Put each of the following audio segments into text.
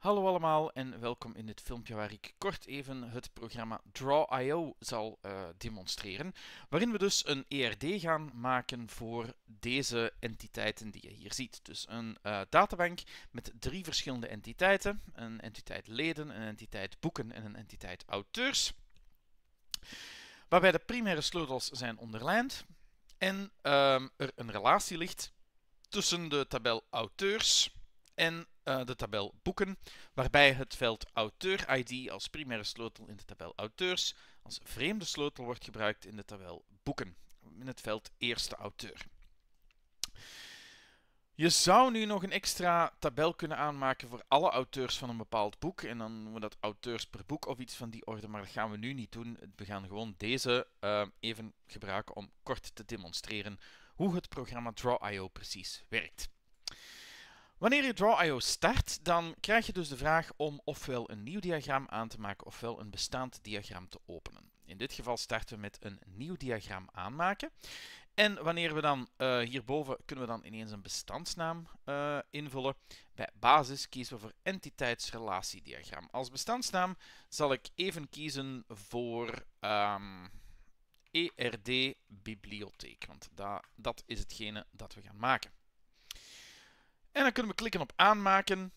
Hallo allemaal en welkom in dit filmpje waar ik kort even het programma Draw.io zal eh, demonstreren, waarin we dus een ERD gaan maken voor deze entiteiten die je hier ziet. Dus een eh, databank met drie verschillende entiteiten, een entiteit leden, een entiteit boeken en een entiteit auteurs, waarbij de primaire sleutels zijn onderlijnd en ehm, er een relatie ligt tussen de tabel auteurs en eh, de tabel boeken, waarbij het veld auteur-ID als primaire sleutel in de tabel auteurs als vreemde sleutel wordt gebruikt in de tabel boeken, in het veld eerste auteur. Je zou nu nog een extra tabel kunnen aanmaken voor alle auteurs van een bepaald boek. En dan noemen we dat auteurs per boek of iets van die orde. Maar dat gaan we nu niet doen. We gaan gewoon deze eh, even gebruiken om kort te demonstreren hoe het programma Draw.io precies werkt. Wanneer je Draw.io start, dan krijg je dus de vraag om ofwel een nieuw diagram aan te maken ofwel een bestaand diagram te openen. In dit geval starten we met een nieuw diagram aanmaken. En wanneer we dan eh, hierboven kunnen we dan ineens een bestandsnaam eh, invullen. Bij basis kiezen we voor entiteitsrelatiediagram. Als bestandsnaam zal ik even kiezen voor ERD ehm, e bibliotheek, want dat is hetgene dat we gaan maken. En dan kunnen we klikken op aanmaken.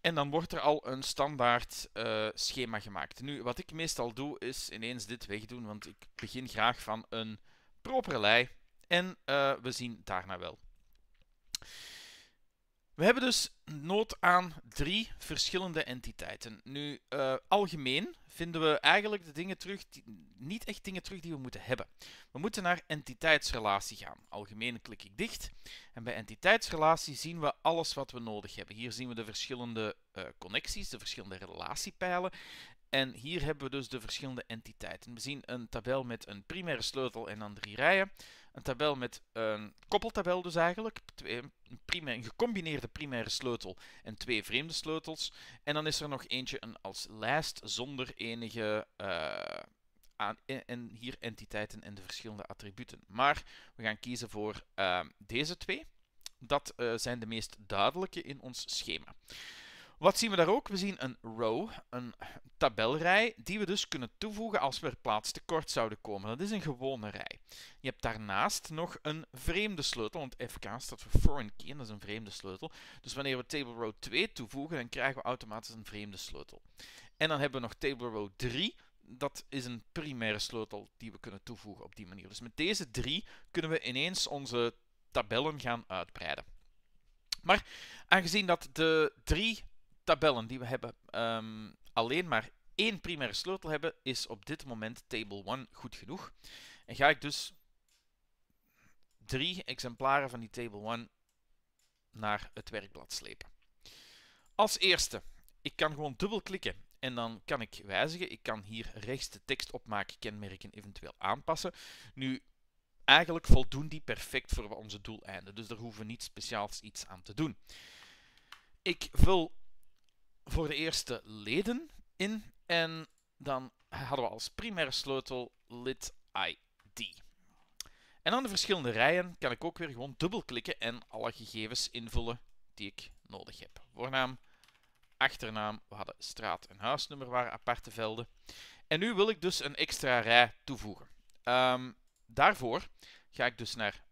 En dan wordt er al een standaard eh, schema gemaakt. Nu, wat ik meestal doe, is ineens dit wegdoen, want ik begin graag van een propere lei. En eh, we zien daarna wel. We hebben dus nood aan drie verschillende entiteiten. Nu, eh, algemeen vinden we eigenlijk de dingen terug, die, niet echt dingen terug die we moeten hebben. We moeten naar entiteitsrelatie gaan. Algemeen klik ik dicht. En bij entiteitsrelatie zien we alles wat we nodig hebben. Hier zien we de verschillende eh, connecties, de verschillende relatiepijlen. En hier hebben we dus de verschillende entiteiten. We zien een tabel met een primaire sleutel en dan drie rijen. Een tabel met een koppeltabel dus eigenlijk. Een, primair, een gecombineerde primaire sleutel en twee vreemde sleutels. En dan is er nog eentje een als lijst zonder enige... Eh, aan, en hier entiteiten en de verschillende attributen. Maar we gaan kiezen voor eh, deze twee. Dat eh, zijn de meest duidelijke in ons schema. Wat zien we daar ook? We zien een row, een tabelrij, die we dus kunnen toevoegen als we er plaats tekort zouden komen. Dat is een gewone rij. Je hebt daarnaast nog een vreemde sleutel, want FK staat voor foreign key en dat is een vreemde sleutel. Dus wanneer we table row 2 toevoegen, dan krijgen we automatisch een vreemde sleutel. En dan hebben we nog table row 3, dat is een primaire sleutel die we kunnen toevoegen op die manier. Dus met deze drie kunnen we ineens onze tabellen gaan uitbreiden. Maar aangezien dat de drie tabellen die we hebben ehm, alleen maar één primaire sleutel hebben, is op dit moment table 1 goed genoeg. En ga ik dus drie exemplaren van die table 1 naar het werkblad slepen. Als eerste, ik kan gewoon dubbelklikken en dan kan ik wijzigen. Ik kan hier rechts de tekst opmaken, kenmerken, eventueel aanpassen. Nu, eigenlijk voldoen die perfect voor onze doeleinden, dus daar hoeven we niet speciaals iets aan te doen. Ik vul voor de eerste leden in. En dan hadden we als primaire sleutel lid ID. En aan de verschillende rijen kan ik ook weer gewoon dubbelklikken en alle gegevens invullen die ik nodig heb. Voornaam, achternaam, we hadden straat en huisnummer waren aparte velden. En nu wil ik dus een extra rij toevoegen. Ehm, daarvoor ga ik dus naar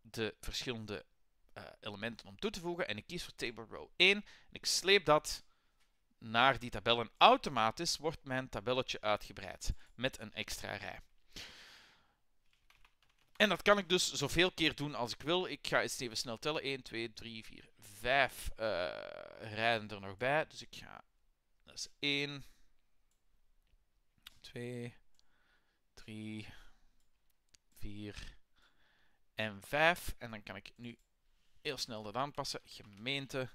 de verschillende eh, elementen om toe te voegen en ik kies voor table row 1 en ik sleep dat naar die tabellen. automatisch wordt mijn tabelletje uitgebreid met een extra rij. En dat kan ik dus zoveel keer doen als ik wil. Ik ga eens even snel tellen. 1, 2, 3, 4, 5 uh, rijden er nog bij. Dus ik ga... Dat is 1, 2, 3, 4 en 5. En dan kan ik nu heel snel dat aanpassen. Gemeente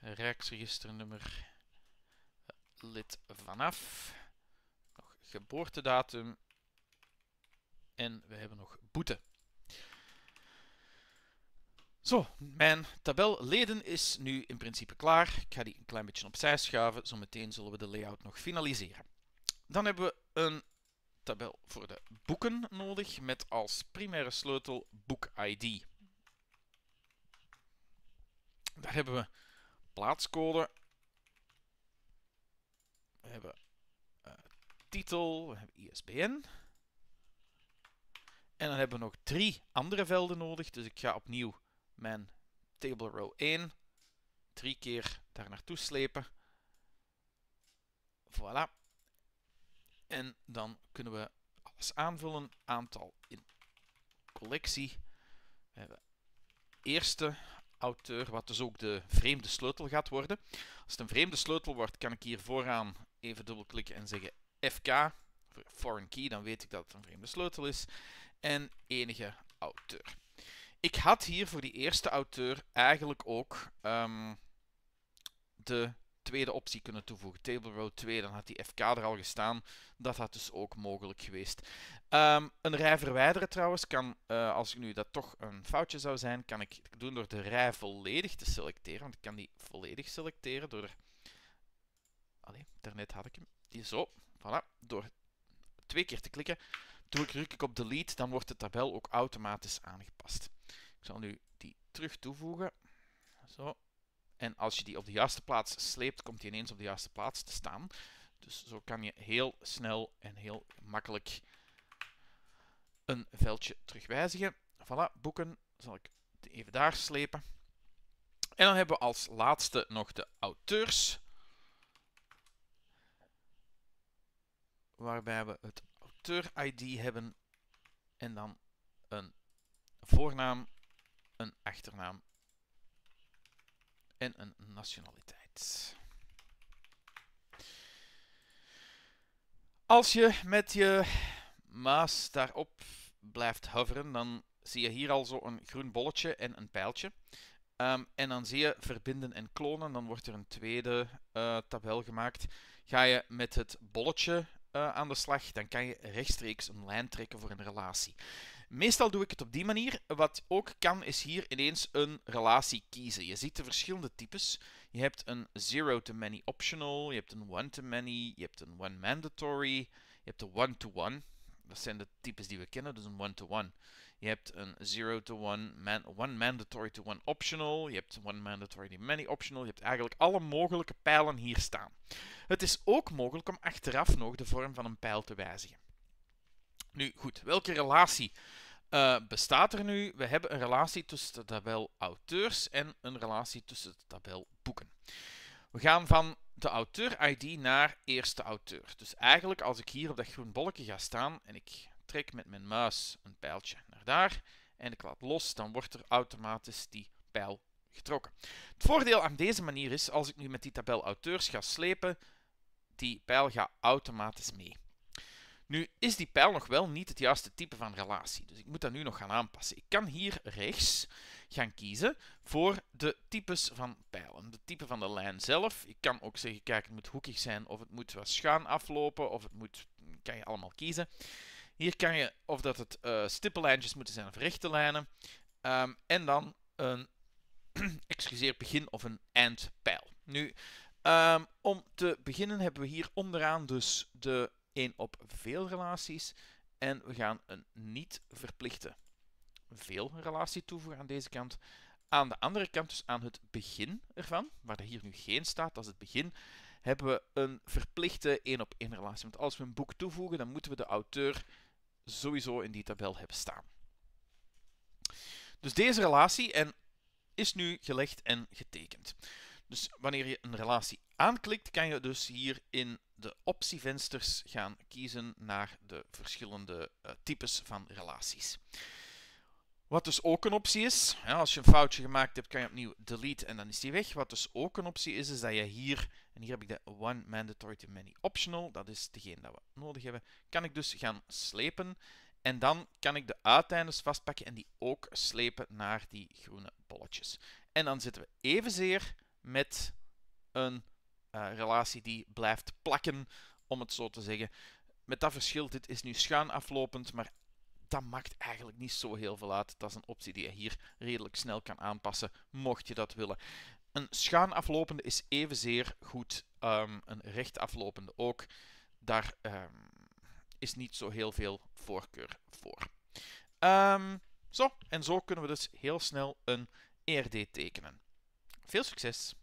rijksregisternummer eh, lid vanaf. Nog geboortedatum. En we hebben nog boete. Zo, mijn tabel leden is nu in principe klaar. Ik ga die een klein beetje opzij schuiven. Zometeen zullen we de layout nog finaliseren. Dan hebben we een tabel voor de boeken nodig met als primaire sleutel boek-ID. Daar hebben we plaatscode. We hebben eh, titel, we hebben ISBN. En dan hebben we nog drie andere velden nodig. Dus ik ga opnieuw mijn table row 1 drie keer daar naartoe slepen. Voilà. En dan kunnen we alles aanvullen. Aantal in collectie. We hebben eerste auteur, wat dus ook de vreemde sleutel gaat worden. Als het een vreemde sleutel wordt, kan ik hier vooraan even dubbelklikken en zeggen FK, voor foreign key, dan weet ik dat het een vreemde sleutel is. En enige auteur. Ik had hier voor die eerste auteur eigenlijk ook ehm, de tweede optie kunnen toevoegen. Table row 2, dan had die FK er al gestaan. Dat had dus ook mogelijk geweest. Ehm, een rij verwijderen trouwens kan, eh, als ik nu dat toch een foutje zou zijn, kan ik doen door de rij volledig te selecteren. Want ik kan die volledig selecteren door... Allee, daarnet had ik hem. Die zo, voilà. Door twee keer te klikken, ik, druk ik op delete, dan wordt de tabel ook automatisch aangepast. Ik zal nu die terug toevoegen. Zo, en als je die op de juiste plaats sleept, komt die ineens op de juiste plaats te staan. Dus zo kan je heel snel en heel makkelijk een veldje terugwijzigen. Voilà, boeken. Zal ik even daar slepen. En dan hebben we als laatste nog de auteurs. Waarbij we het auteur-ID hebben en dan een voornaam, een achternaam en een nationaliteit. Als je met je maas daarop blijft hoveren, dan zie je hier al zo een groen bolletje en een pijltje. Ehm, en dan zie je verbinden en klonen. Dan wordt er een tweede eh, tabel gemaakt. Ga je met het bolletje eh, aan de slag, dan kan je rechtstreeks een lijn trekken voor een relatie. Meestal doe ik het op die manier. Wat ook kan, is hier ineens een relatie kiezen. Je ziet de verschillende types. Je hebt een zero-to-many optional, je hebt een one-to-many, je hebt een one mandatory, je hebt een one-to-one. Dat zijn de types die we kennen, dus een one-to-one. Je hebt een zero-to-one, man one mandatory-to-one optional, je hebt one mandatory-to-many optional. Je hebt eigenlijk alle mogelijke pijlen hier staan. Het is ook mogelijk om achteraf nog de vorm van een pijl te wijzigen. Nu goed, welke relatie eh, bestaat er nu? We hebben een relatie tussen de tabel auteurs en een relatie tussen de tabel boeken. We gaan van de auteur-ID naar eerste auteur. Dus eigenlijk als ik hier op dat groen bolletje ga staan en ik trek met mijn muis een pijltje naar daar en ik laat los, dan wordt er automatisch die pijl getrokken. Het voordeel aan deze manier is, als ik nu met die tabel auteurs ga slepen, die pijl gaat automatisch mee. Nu is die pijl nog wel niet het juiste type van relatie, dus ik moet dat nu nog gaan aanpassen. Ik kan hier rechts gaan kiezen voor de types van pijlen, de type van de lijn zelf. Ik kan ook zeggen, kijk, het moet hoekig zijn, of het moet wat schuin aflopen, of het moet, kan je allemaal kiezen. Hier kan je, of dat het uh, stippenlijntjes moeten zijn of rechte lijnen. Ehm, en dan een, excuseer, begin of een eindpijl. Nu, ehm, om te beginnen hebben we hier onderaan dus de één op veel relaties en we gaan een niet verplichte veel relatie toevoegen aan deze kant. Aan de andere kant, dus aan het begin ervan, waar er hier nu geen staat, dat is het begin, hebben we een verplichte één op één relatie. Want als we een boek toevoegen, dan moeten we de auteur sowieso in die tabel hebben staan. Dus deze relatie en is nu gelegd en getekend. Dus wanneer je een relatie aanklikt, kan je dus hier in de optievensters gaan kiezen naar de verschillende eh, types van relaties. Wat dus ook een optie is, als je een foutje gemaakt hebt, kan je opnieuw delete en dan is die weg. Wat dus ook een optie is, is dat je hier, en hier heb ik de one mandatory to many optional, dat is degene dat we nodig hebben, kan ik dus gaan slepen. En dan kan ik de uiteindes vastpakken en die ook slepen naar die groene bolletjes. En dan zitten we evenzeer met een eh, relatie die blijft plakken, om het zo te zeggen. Met dat verschil, dit is nu schuin maar dat maakt eigenlijk niet zo heel veel uit. Dat is een optie die je hier redelijk snel kan aanpassen, mocht je dat willen. Een schuin is evenzeer goed, ehm, een recht aflopende ook. Daar ehm, is niet zo heel veel voorkeur voor. Ehm, zo, en zo kunnen we dus heel snel een ERD tekenen. Veel succes!